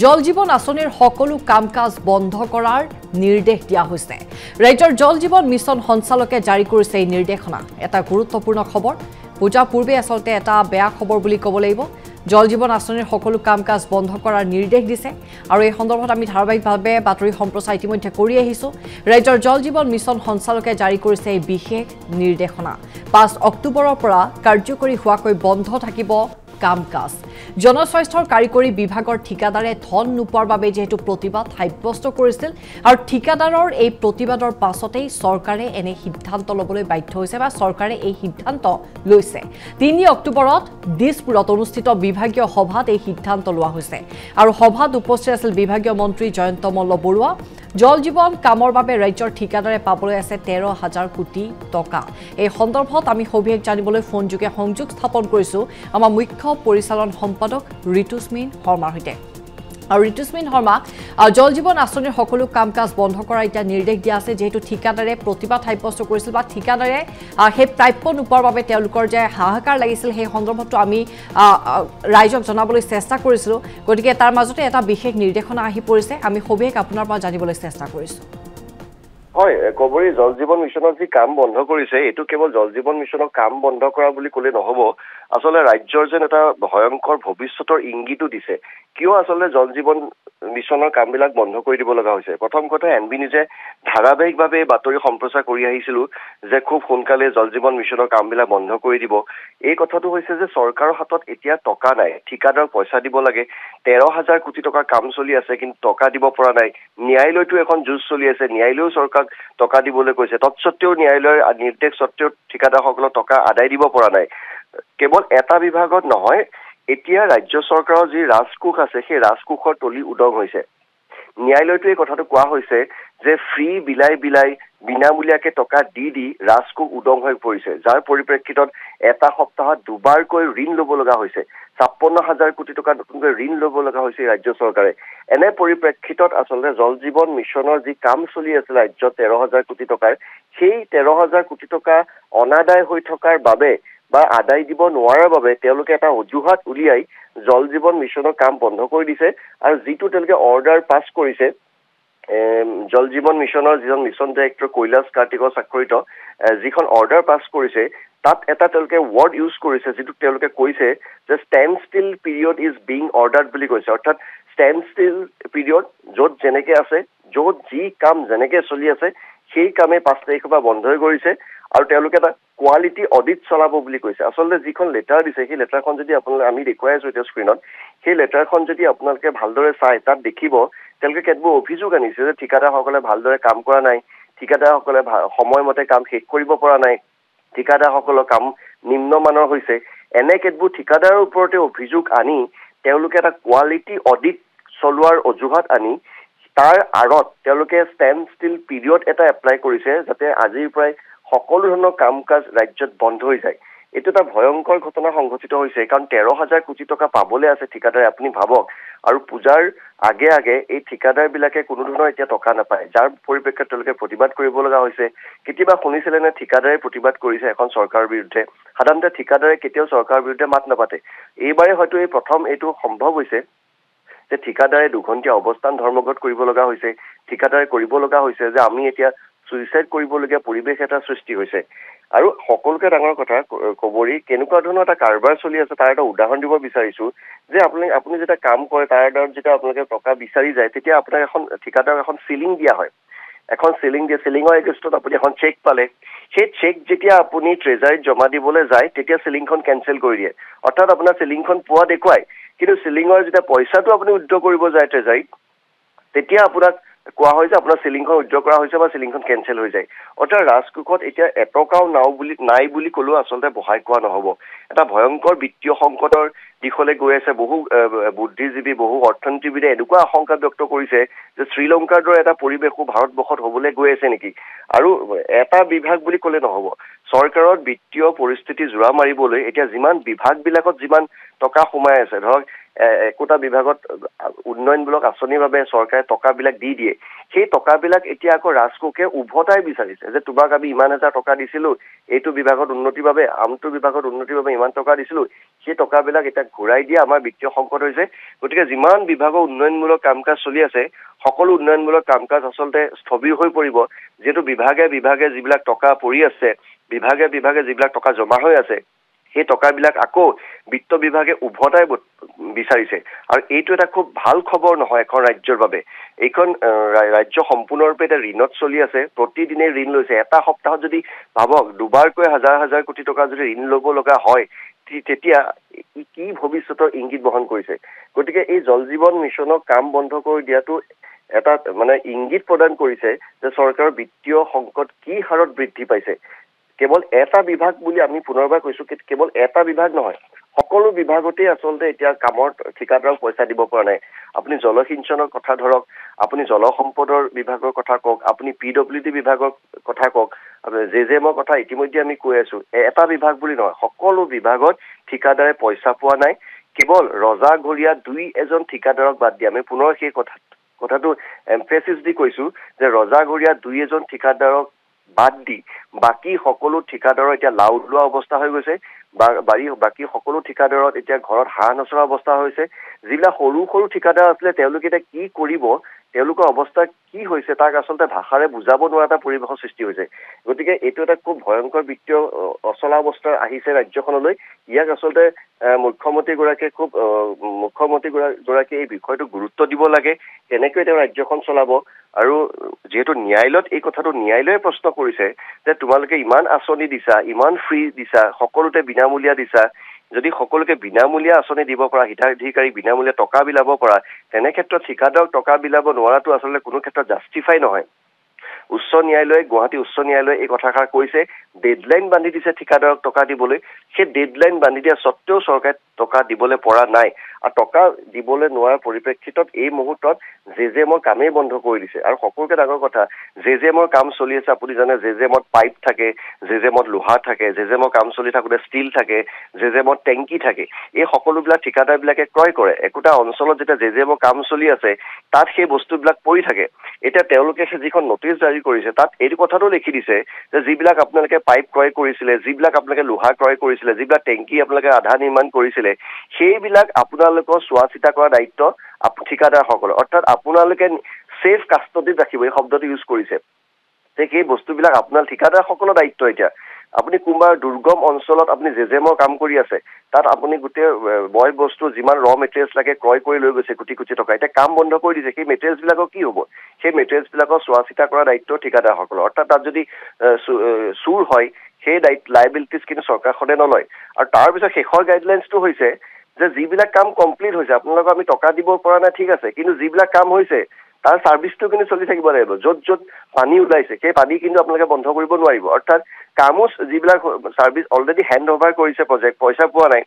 জল জীৱন আঁচনিৰ সকলো কাম কাজ বন্ধ কৰাৰ নিৰ্দেশ দিয়া হৈছে ৰাজ্যৰ জল জীৱন মিছন সঞ্চালকে জাৰি কৰিছে এই নিৰ্দেশনা এটা গুৰুত্বপূৰ্ণ খবৰ পূজাৰ পূৰ্বে আচলতে এটা বেয়া খবৰ বুলি ক'ব লাগিব জল জীৱন আঁচনিৰ সকলো কাম কাজ বন্ধ কৰাৰ নিৰ্দেশ দিছে আৰু এই সন্দৰ্ভত আমি ধাৰাবাহিকভাৱে বাতৰি সম্প্ৰচাৰ ইতিমধ্যে কৰি আহিছোঁ ৰাজ্যৰ জল জীৱন মিছন সঞ্চালকে জাৰি কৰিছে এই বিশেষ নিৰ্দেশনা পাঁচ অক্টোবৰৰ পৰা কাৰ্যকৰী হোৱাকৈ বন্ধ থাকিব কাম কাজ জনস্বাস্থ্যৰ কাৰিকৰী বিভাগৰ ঠিকাদাৰে ধন নোপোৱাৰ বাবে যিহেতু প্ৰতিবাদ সাব্যস্ত কৰিছিল আৰু ঠিকাদাৰৰ এই প্ৰতিবাদৰ পাছতেই চৰকাৰে এনে সিদ্ধান্ত ল'বলৈ বাধ্য হৈছে বা চৰকাৰে এই সিদ্ধান্ত লৈছে তিনি অক্টোবৰত দিছপুৰত অনুষ্ঠিত বিভাগীয় সভাত এই সিদ্ধান্ত লোৱা হৈছে আৰু সভাত উপস্থিত আছিল বিভাগীয় মন্ত্ৰী জয়ন্ত মল্ল বৰুৱা জল জীৱন কামৰ বাবে ৰাজ্যৰ ঠিকাদাৰে পাবলৈ আছে তেৰ হাজাৰ কোটি টকা এই সন্দৰ্ভত আমি সবিশেষ জানিবলৈ ফোনযোগে সংযোগ স্থাপন কৰিছোঁ আমাৰ মুখ্য পৰিচালন সম্পাদক ঋতুস্মিন শৰ্মাৰ সৈতে আৰু ঋতুস্মিন শৰ্মাক জল জীৱন আঁচনিৰ সকলো কাম কাজ বন্ধ কৰাৰ এতিয়া নিৰ্দেশ দিয়া আছে যিহেতু ঠিকাদাৰে প্ৰতিবাদ সাব্যস্ত কৰিছিল বা ঠিকাদাৰে সেই প্ৰাপ্য নোপোৱাৰ বাবে তেওঁলোকৰ যে হাহাকাৰ লাগিছিল সেই সন্দৰ্ভতো আমি ৰাইজক জনাবলৈ চেষ্টা কৰিছিলোঁ গতিকে তাৰ মাজতে এটা বিশেষ নিৰ্দেশনা আহি পৰিছে আমি সবিশেষ আপোনাৰ পৰা জানিবলৈ চেষ্টা কৰিছোঁ হয় কবৰি জল জীৱন মিছনৰ যি কাম বন্ধ কৰিছে এইটো কেৱল জল জীৱন মিছনক কাম বন্ধ কৰা বুলি ক'লে নহ'ব আচলতে ৰাজ্যৰ যেন এটা ভয়ংকৰ ভৱিষ্যতৰ ইংগিতো দিছে কিয় আচলতে জল জীৱন মিছনৰ কামবিলাক বন্ধ কৰি দিব লগা হৈছে প্ৰথম কথা এন বি নিউজে ধাৰাবাহিকভাৱে এই বাতৰি সম্প্ৰচাৰ কৰি আহিছিলো যে খুব সোনকালে জল জীৱন মিছনৰ কামবিলাক বন্ধ কৰি দিব এই কথাটো হৈছে যে চৰকাৰৰ হাতত এতিয়া টকা নাই ঠিকাদাৰ পইচা দিব লাগে তেৰ হাজাৰ কোটি টকাৰ কাম চলি আছে কিন্তু টকা দিব পৰা নাই ন্যায়ালয়তো এখন যুঁজ চলি আছে ন্যায়ালয়ো চৰকাৰ তেওঁলোকক টকা দিবলৈ কৈছে তৎসত্বেও ন্যায়ালয়ৰ নিৰ্দেশ স্বত্বেও ঠিকাদাৰসকলক টকা আদায় দিব পৰা নাই কেৱল এটা বিভাগত নহয় এতিয়া ৰাজ্য চৰকাৰৰ যি ৰাজকোষ আছে সেই ৰাজকোষৰ তলি উদং হৈছে ন্যায়ালয়টোৱে কথাটো কোৱা হৈছে যে ফ্ৰী বিলাই বিলাই বিনামূলীয়াকে টকা দি দি ৰাজকোষ উদং হৈ পৰিছে যাৰ পৰিপ্ৰেক্ষিতত এটা সপ্তাহত দুবাৰকৈ ঋণ ল'ব লগা হৈছে ছাপন্ন হাজাৰ কোটি টকা নতুনকৈ ঋণ ল'ব লগা হৈছে ৰাজ্য চৰকাৰে এনে পৰিপ্ৰেক্ষিতত আচলতে জল জীৱন মিছনৰ যি কাম চলি আছে ৰাজ্যত তেৰ হাজাৰ কোটি টকাৰ সেই তেৰ হাজাৰ কোটি টকা অনাদায় হৈ থকাৰ বাবে বা আদায় দিব নোৱাৰাৰ বাবে তেওঁলোকে এটা অজুহাত উলিয়াই জল জীৱন মিছনৰ কাম বন্ধ কৰি দিছে আৰু যিটো তেওঁলোকে অৰ্ডাৰ পাছ কৰিছে জল জীৱন মিছনৰ যিজন মিছন ডাইৰেক্টৰ কৈলাশ কাৰ্তিকৰ স্বাক্ষৰিত যিখন অৰ্ডাৰ পাছ কৰিছে তাত এটা তেওঁলোকে ৱৰ্ড ইউজ কৰিছে যিটোক তেওঁলোকে কৈছে যে standstill period is being order বুলি কৈছে অৰ্থাৎ ষ্টেণ্ড ষ্টিল পিৰিয়ড য'ত যেনেকে আছে য'ত যি কাম যেনেকে চলি আছে সেই কামে পাঁচ তাৰিখৰ পৰা বন্ধই কৰিছে আৰু তেওঁলোকে এটা কোৱালিটি অডিট চলাব বুলি কৈছে আচলতে যিখন লেটাৰ দিছে সেই লেটাৰখন যদি আপোনালোকে আমি দেখুৱাই আছো এতিয়া স্ক্ৰীণত সেই লেটাৰখন যদি আপোনালোকে ভালদৰে চাই তাত দেখিব তেওঁলোকে কেতবোৰ অভিযোগ আনিছে যে ঠিকাদাৰসকলে ভালদৰে কাম কৰা নাই ঠিকাদাৰসকলে সময়মতে কাম শেষ কৰিব পৰা নাই ঠিকাদাৰসকলৰ কাম নিম্নমানৰ হৈছে এনে কেতবোৰ ঠিকাদাৰৰ ওপৰতে অভিযোগ আনি তেওঁলোকে এটা কোৱালিটি অডিট চলোৱাৰ অজুহাত আনি তাৰ আঁৰত তেওঁলোকে ষ্টেণ্ড ষ্টিল পিৰিয়ড এটা এপ্লাই কৰিছে যাতে আজিৰ পৰাই সকলো ধৰণৰ কাম কাজ ৰাজ্যত বন্ধ হৈ যায় এইটো এটা ভয়ংকৰ ঘটনা সংঘটিত হৈছে কাৰণ তেৰ হাজাৰ কোটি টকা পাবলৈ আছে ঠিকাদাৰে আপুনি ভাবক আৰু পূজাৰ আগে আগে এই ঠিকাদাৰবিলাকে কোনো ধৰণৰ এতিয়া টকা নাপায় যাৰ পৰিপ্ৰেক্ষিত তেওঁলোকে প্ৰতিবাদ কৰিব লগা হৈছে কেতিয়াবা শুনিছিলে নে ঠিকাদাৰে প্ৰতিবাদ কৰিছে এখন চৰকাৰৰ বিৰুদ্ধে সাধাৰণতে ঠিকাদাৰে কেতিয়াও চৰকাৰৰ বিৰুদ্ধে মাত নাপাতে এইবাৰে হয়তো এই প্ৰথম এইটো সম্ভৱ হৈছে যে ঠিকাদাৰে দুঘণ্টীয়া অৱস্থান ধৰ্মঘট কৰিব লগা হৈছে ঠিকাদাৰে কৰিব লগা হৈছে যে আমি এতিয়া চুইচাইড কৰিবলগীয়া পৰিৱেশ এটা সৃষ্টি হৈছে আৰু সকলোকে ডাঙৰ কথা কবৰি কেনেকুৱা ধৰণৰ এটা কাৰবাৰ চলি আছে তাৰ এটা উদাহৰণ দিব বিচাৰিছো যে আপুনি আপুনি যেতিয়া কাম কৰে তাৰ এটা যেতিয়া আপোনালোকে টকা বিচাৰি যায় তেতিয়া আপোনাক এখন ঠিকাদাৰ এখন চিলিং দিয়া হয় এখন চিলিং দিয়ে চিলিঙৰ এগেষ্টত আপুনি এখন চেক পালে সেই চেক যেতিয়া আপুনি ট্ৰেজাৰীত জমা দিবলৈ যায় তেতিয়া চিলিংখন কেঞ্চেল কৰি দিয়ে অৰ্থাৎ আপোনাৰ চিলিংখন পোৱা দেখুৱাই কিন্তু চিলিঙৰ যেতিয়া পইচাটো আপুনি উদ্ধ কৰিব যায় ট্ৰেজাৰীত তেতিয়া আপোনাক কোৱা হয় যে আপোনাৰ চিলিংখন উদ্ধ কৰা হৈছে বা চিলিংখন কেঞ্চেল হৈ যায় অৰ্থাৎ ৰাজকোষত এতিয়া এটকাও নাও বুলি নাই বুলি ক'লেও আচলতে বহাই কোৱা নহ'ব এটা ভয়ংকৰ বিত্তীয় সংকটৰ দিশলৈ গৈ আছে বহু বুদ্ধিজীৱী বহু অৰ্থনীতিবিদে এনেকুৱা আশংকা ব্যক্ত কৰিছে যে শ্ৰীলংকাৰ দৰে এটা পৰিৱেশো ভাৰতবৰ্ষত হ'বলৈ গৈ আছে নেকি আৰু এটা বিভাগ বুলি ক'লে নহ'ব চৰকাৰৰ বিত্তীয় পৰিস্থিতি জোৰা মাৰিবলৈ এতিয়া যিমান বিভাগবিলাকত যিমান টকা সোমাই আছে ধৰক একোটা বিভাগত উন্নয়নমূলক আঁচনিৰ বাবে চৰকাৰে টকাবিলাক দি দিয়ে সেই টকাবিলাক এতিয়া আকৌ ৰাজকোষে উভতাই বিচাৰিছে যে তোমাক আমি ইমান হাজাৰ টকা দিছিলো এইটো বিভাগত উন্নতিৰ বাবে আমটো বিভাগত উন্নতিৰ বাবে ইমান টকা দিছিলো সেই টকাবিলাক এতিয়া ঘূৰাই দিয়া আমাৰ বিত্তীয় সংকট হৈছে গতিকে যিমান বিভাগৰ উন্নয়নমূলক কাম কাজ চলি আছে সকলো উন্নয়নমূলক কাম কাজ আচলতে স্থবিৰ হৈ পৰিব যিহেতু বিভাগে বিভাগে যিবিলাক টকা পৰি আছে বিভাগে বিভাগে যিবিলাক টকা জমা হৈ আছে সেই টকাবিলাক আকৌ বিত্ত বিভাগে উভতাই বিচাৰিছে আৰু এইটো এটা খুব ভাল খবৰ নহয় এখন ৰাজ্যৰ বাবে এইখন ৰাজ্য সম্পূৰ্ণৰূপে এতিয়া ঋণত চলি আছে প্ৰতিদিনে ঋণ লৈছে এটা সপ্তাহত যদি ভাবক দুবাৰকৈ হাজাৰ হাজাৰ কোটি টকা যদি ঋণ ল'ব লগা হয় তেতিয়া ই কি ভৱিষ্যতৰ ইংগিত বহন কৰিছে গতিকে এই জল জীৱন মিছনক কাম বন্ধ কৰি দিয়াটো এটা মানে ইংগিত প্ৰদান কৰিছে যে চৰকাৰৰ বিত্তীয় সংকট কি হাৰত বৃদ্ধি পাইছে কেৱল এটা বিভাগ বুলি আমি পুনৰবাৰ কৈছো কেৱল এটা বিভাগ নহয় সকলো বিভাগতেই আচলতে এতিয়া কামৰ ঠিকাদাৰক পইচা দিব পৰা নাই আপুনি জলসিঞ্চনৰ কথা ধৰক আপুনি জলসম্পদৰ বিভাগৰ কথা কওক আপুনি পি ডব্লিউ ডি বিভাগৰ কথা কওক জে জে এমৰ কথা ইতিমধ্যে আমি কৈ আছো এটা বিভাগ বুলি নহয় সকলো বিভাগত ঠিকাদাৰে পইচা পোৱা নাই কেৱল ৰজাঘৰীয়া দুই এজন ঠিকাদাৰক বাদ দিয়ে আমি পুনৰ সেই কথা কথাটো এম্ফেচিছ দি কৈছো যে ৰজাঘৰীয়া দুই এজন ঠিকাদাৰক বাদ দি বাকী সকলো ঠিকাদাৰৰ এতিয়া লাও লোৱা অৱস্থা হৈ গৈছে বাৰী বাকী সকলো ঠিকাদাৰত এতিয়া ঘৰত হাঁহ নচৰা অৱস্থা হৈছে যিবিলাক সৰু সৰু ঠিকাদাৰ আছিলে তেওঁলোকে এতিয়া কি কৰিব তেওঁলোকৰ অৱস্থা কি হৈছে তাক আচলতে ভাষাৰে বুজাব নোৱাৰা এটা পৰিৱেশৰ সৃষ্টি হৈছে গতিকে এইটো এটা খুব ভয়ংকৰ বিত্তীয় অচলাৱস্থা আহিছে ৰাজ্যখনলৈ ইয়াক আচলতে মুখ্যমন্ত্ৰীগৰাকীয়ে খুব মুখ্যমন্ত্ৰী গৰাকীয়ে এই বিষয়টো গুৰুত্ব দিব লাগে কেনেকৈ তেওঁ ৰাজ্যখন চলাব আৰু যিহেতু ন্যায়ালয়ত এই কথাটো ন্যায়ালয়ে প্ৰশ্ন কৰিছে যে তোমালোকে ইমান আঁচনি দিছা ইমান ফ্ৰী দিছা সকলোতে বিনামূলীয়া দিছা যদি সকলোকে বিনামূলীয়া আঁচনি দিব পৰা হিতাধিকাৰী বিনামূলীয়া টকা বিলাব পৰা তেনে ক্ষেত্ৰত ঠিকাদাৰক টকা বিলাব নোৱাৰাটো আচলতে কোনো ক্ষেত্ৰত জাষ্টিফাই নহয় উচ্চ ন্যায়ালয়ে গুৱাহাটী উচ্চ ন্যায়ালয়ে এই কথাষাৰ কৈছে ডেডলাইন বান্ধি দিছে ঠিকাদাৰক টকা দিবলৈ সেই ডেডলাইন বান্ধি দিয়া স্বত্বেও চৰকাৰে টকা দিবলৈ পৰা নাই আৰু টকা দিবলৈ নোৱাৰাৰ পৰিপ্ৰেক্ষিতত এই মুহূৰ্তত জে জে এমৰ কামেই বন্ধ কৰি দিছে আৰু সকলোকে ডাঙৰ কথা জে জে এমৰ কাম চলি আছে আপুনি জানে জে জে এমত পাইপ থাকে জে জে এমত লোহা থাকে জে জে এমৰ কাম চলি থাকোঁতে ষ্টীল থাকে জে জে এমত টেংকি থাকে এই সকলোবিলাক ঠিকাদাৰবিলাকে ক্ৰয় কৰে একোটা অঞ্চলত যেতিয়া জে জে এমৰ কাম চলি আছে তাত সেই বস্তুবিলাক পৰি থাকে এতিয়া তেওঁলোকে সেই যিখন নটিচ জাৰি কৰিছে তাত এইটো কথাটো লিখি দিছে যে যিবিলাক আপোনালোকে পাইপ ক্ৰয় কৰিছিলে যিবিলাক আপোনালোকে লোহা ক্ৰয় কৰিছিলে যিবিলাক টেংকি আপোনালোকে আধা নিৰ্মাণ কৰিছিলে সেইবিলাক আপোনাৰ আপোনালোকৰ চোৱা চিতা কৰা দায়িত্ব ঠিকাদাৰসকলৰ অৰ্থাৎ আপোনালোকে চেফ কাষ্টডিত ৰাখিব এই শব্দটো ইউজ কৰিছে ঠিক এই বস্তুবিলাক আপোনাৰ ঠিকাদাৰসকলৰ দায়িত্ব এতিয়া আপুনি কোনোবা দুৰ্গম অঞ্চলত আপুনি জে জে এমৰ কাম কৰি আছে তাত আপুনি গোটেই বয় বস্তু যিমান ৰ মেটেৰিয়েলছ লাগে ক্ৰয় কৰি লৈ গৈছে কোটি কোটি টকা এতিয়া কাম বন্ধ কৰি দিছে সেই মেটেৰিয়েলছবিলাকৰ কি হ'ব সেই মেটেৰিয়েলছবিলাকৰ চোৱা চিতা কৰা দায়িত্ব ঠিকাদাৰসকলৰ অৰ্থাৎ তাত যদি চুৰ হয় সেই দায়িত্ব লাইবিলিটিছ কিন্তু চৰকাৰখনে নলয় আৰু তাৰপিছত শেষৰ গাইডলাইনছটো হৈছে যে যিবিলাক কাম কমপ্লিট হৈছে আপোনালোকক আমি টকা দিব পৰা নাই ঠিক আছে কিন্তু যিবিলাক কাম হৈছে তাৰ চাৰ্ভিচটো কিন্তু চলি থাকিব লাগিব য'ত য'ত পানী ওলাইছে সেই পানী কিন্তু আপোনালোকে বন্ধ কৰিব নোৱাৰিব অৰ্থাৎ কামো যিবিলাক চাৰ্ভিচ অলৰেডি হেণ্ড অভাৰ কৰিছে প্ৰজেক্ট পইচা পোৱা নাই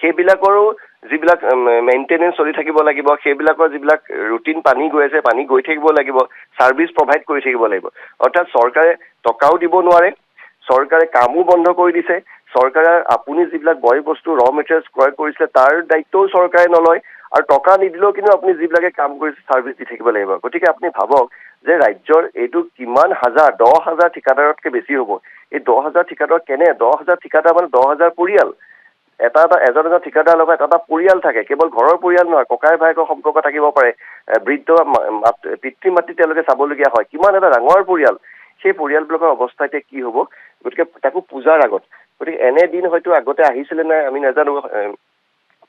সেইবিলাকৰো যিবিলাক মেইনটেনেঞ্চ চলি থাকিব লাগিব সেইবিলাকৰ যিবিলাক ৰুটিন পানী গৈ আছে পানী গৈ থাকিব লাগিব চাৰ্ভিচ প্ৰভাইড কৰি থাকিব লাগিব অৰ্থাৎ চৰকাৰে টকাও দিব নোৱাৰে চৰকাৰে কামো বন্ধ কৰি দিছে চৰকাৰে আপুনি যিবিলাক বয় বস্তু ৰ মেটেৰিয়েলছ ক্ৰয় কৰিছিলে তাৰ দায়িত্বও চৰকাৰে নলয় আৰু টকা নিদিলেও কিন্তু আপুনি যিবিলাকে কাম কৰিছে চাৰ্ভিচ দি থাকিব লাগিব গতিকে আপুনি ভাবক যে ৰাজ্যৰ এইটো কিমান হাজাৰ দহ হাজাৰ ঠিকাদাৰতকে বেছি হ'ব এই দহ হাজাৰ ঠিকাদাৰ কেনে দহ হাজাৰ ঠিকাদাৰ মানে দহ হাজাৰ পৰিয়াল এটা এটা এজন এজন ঠিকাদাৰ লগত এটা এটা পৰিয়াল থাকে কেৱল ঘৰৰ পৰিয়াল নহয় ককাই ভায়েকৰ সম্পৰ্ক থাকিব পাৰে বৃদ্ধ পিতৃ মাতৃ তেওঁলোকে চাবলগীয়া হয় কিমান এটা ডাঙৰ পৰিয়াল সেই পৰিয়ালবিলাকৰ অৱস্থা এতিয়া কি হ'ব গতিকে তাকো পূজাৰ আগত গতিকে এনে দিন হয়তো আগতে আহিছিলে নাই আমি নাজানো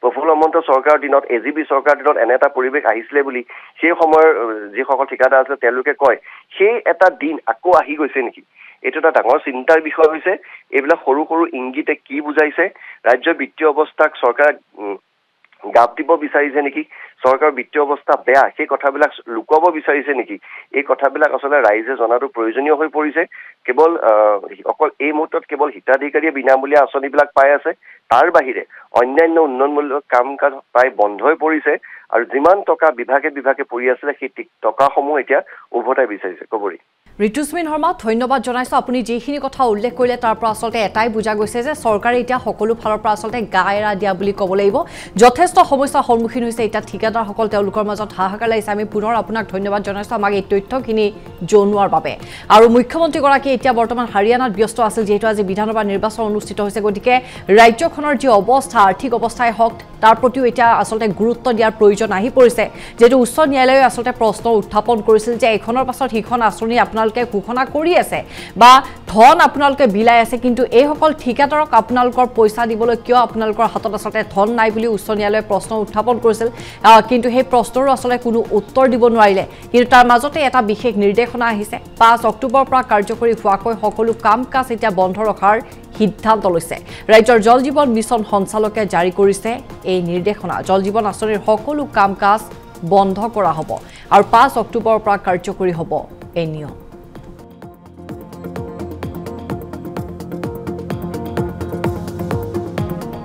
প্ৰফুল্ল মন্ত চৰকাৰৰ দিনত এ জি বি চৰকাৰৰ দিনত এনে এটা পৰিৱেশ আহিছিলে বুলি সেই সময়ৰ যিসকল ঠিকাদাৰ আছে তেওঁলোকে কয় সেই এটা দিন আকৌ আহি গৈছে নেকি এইটো এটা ডাঙৰ চিন্তাৰ বিষয় হৈছে এইবিলাক সৰু সৰু ইংগিতে কি বুজাইছে ৰাজ্যৰ বিত্তীয় অৱস্থাক চৰকাৰে গাপ দিব বিচাৰিছে নেকি চৰকাৰৰ বিত্তীয় অৱস্থা বেয়া সেই কথাবিলাক লুকুৱাব বিচাৰিছে নেকি এই কথাবিলাক আচলতে ৰাইজে জনাটো প্ৰয়োজনীয় হৈ পৰিছে কেৱল অকল এই মুহূৰ্তত কেৱল হিতাধিকাৰীয়ে বিনামূলীয়া আঁচনিবিলাক পাই আছে তাৰ বাহিৰে অন্যান্য উন্নয়নমূলক কাম কাজ প্ৰায় বন্ধ হৈ পৰিছে আৰু যিমান টকা বিভাগে বিভাগে পৰি আছিলে সেই টকাসমূহ এতিয়া উভতাই বিচাৰিছে কবৰি ঋতুস্মিন শৰ্মা ধন্যবাদ জনাইছোঁ আপুনি যিখিনি কথা উল্লেখ কৰিলে তাৰ পৰা আচলতে এটাই বুজা গৈছে যে চৰকাৰে এতিয়া সকলো ফালৰ পৰা আচলতে গা এৰা দিয়া বুলি ক'ব লাগিব যথেষ্ট সমস্যাৰ সন্মুখীন হৈছে এতিয়া ঠিকাদাৰসকল তেওঁলোকৰ মাজত হাহাকাৰ লাগিছে আমি পুনৰ আপোনাক ধন্যবাদ জনাইছোঁ আমাক এই তথ্যখিনি জনোৱাৰ বাবে আৰু মুখ্যমন্ত্ৰীগৰাকী এতিয়া বৰ্তমান হাৰিয়ানাত ব্যস্ত আছিল যিহেতু আজি বিধানসভা নিৰ্বাচন অনুষ্ঠিত হৈছে গতিকে ৰাজ্যখনৰ যি অৱস্থা আৰ্থিক অৱস্থাই হওক তাৰ প্ৰতিও এতিয়া আচলতে গুৰুত্ব দিয়াৰ প্ৰয়োজন আহি পৰিছে যিহেতু উচ্চ ন্যায়ালয়ে আচলতে প্ৰশ্ন উত্থাপন কৰিছিল যে এখনৰ পাছত সিখন আঁচনি আপোনাৰ আপোনালোকে ঘোষণা কৰি আছে বা ধন আপোনালোকে বিলাই আছে কিন্তু এইসকল ঠিকাদাৰক আপোনালোকৰ পইচা দিবলৈ কিয় আপোনালোকৰ হাতত আচলতে ধন নাই বুলি উচ্চ ন্যায়ালয়ে প্ৰশ্ন উত্থাপন কৰিছিল কিন্তু সেই প্ৰশ্নৰো আচলতে কোনো উত্তৰ দিব নোৱাৰিলে কিন্তু তাৰ মাজতে এটা বিশেষ নিৰ্দেশনা আহিছে পাঁচ অক্টোবৰৰ পৰা কাৰ্যকৰী হোৱাকৈ সকলো কাম কাজ এতিয়া বন্ধ ৰখাৰ সিদ্ধান্ত লৈছে ৰাজ্যৰ জল জীৱন মিছন সঞ্চালকে জাৰি কৰিছে এই নিৰ্দেশনা জল জীৱন আঁচনিৰ সকলো কাম কাজ বন্ধ কৰা হ'ব আৰু পাঁচ অক্টোবৰৰ পৰা কাৰ্যকৰী হ'ব এই নিয়ম